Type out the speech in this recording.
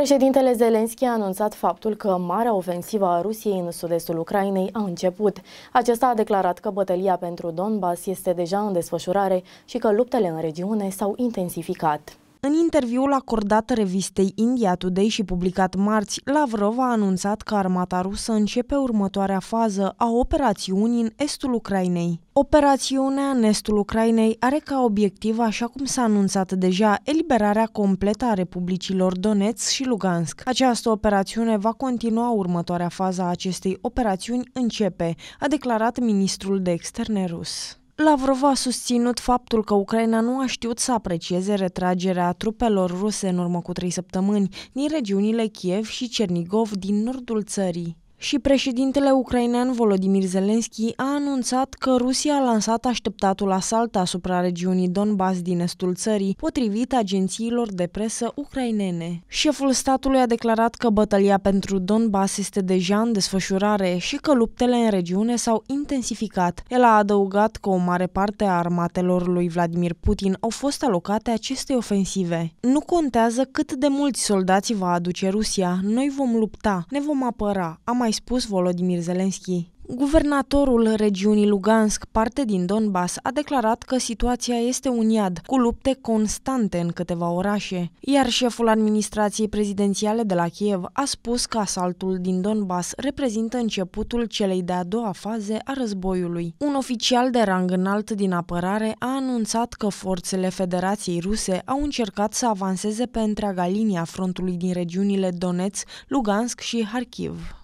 Președintele Zelenski a anunțat faptul că marea ofensivă a Rusiei în sud-estul Ucrainei a început. Acesta a declarat că bătălia pentru Donbass este deja în desfășurare și că luptele în regiune s-au intensificat. În interviul acordat revistei India Today și publicat marți, Lavrov a anunțat că armata rusă începe următoarea fază a operațiunii în estul Ucrainei. Operațiunea în estul Ucrainei are ca obiectiv, așa cum s-a anunțat deja, eliberarea completă a republicilor Donetsk și Lugansk. Această operațiune va continua următoarea fază a acestei operațiuni începe, a declarat ministrul de externe rus. Lavrov a susținut faptul că Ucraina nu a știut să aprecieze retragerea trupelor ruse în urmă cu trei săptămâni din regiunile Kiev și Cernigov din nordul țării. Și președintele ucrainean Volodymyr Zelensky a anunțat că Rusia a lansat așteptatul asalt asupra regiunii Donbass din estul țării, potrivit agențiilor de presă ucrainene. Șeful statului a declarat că bătălia pentru Donbass este deja în desfășurare și că luptele în regiune s-au intensificat. El a adăugat că o mare parte a armatelor lui Vladimir Putin au fost alocate acestei ofensive. Nu contează cât de mulți soldați va aduce Rusia, noi vom lupta, ne vom apăra, am mai mai spus Volodimir Zelensky. Guvernatorul regiunii Lugansk, parte din Donbass, a declarat că situația este un iad, cu lupte constante în câteva orașe, iar șeful administrației prezidențiale de la Kiev a spus că asaltul din Donbass reprezintă începutul celei de-a doua faze a războiului. Un oficial de rang înalt din apărare a anunțat că forțele Federației Ruse au încercat să avanseze pe întreaga linie a frontului din regiunile Donetsk, Lugansk și Kharkiv.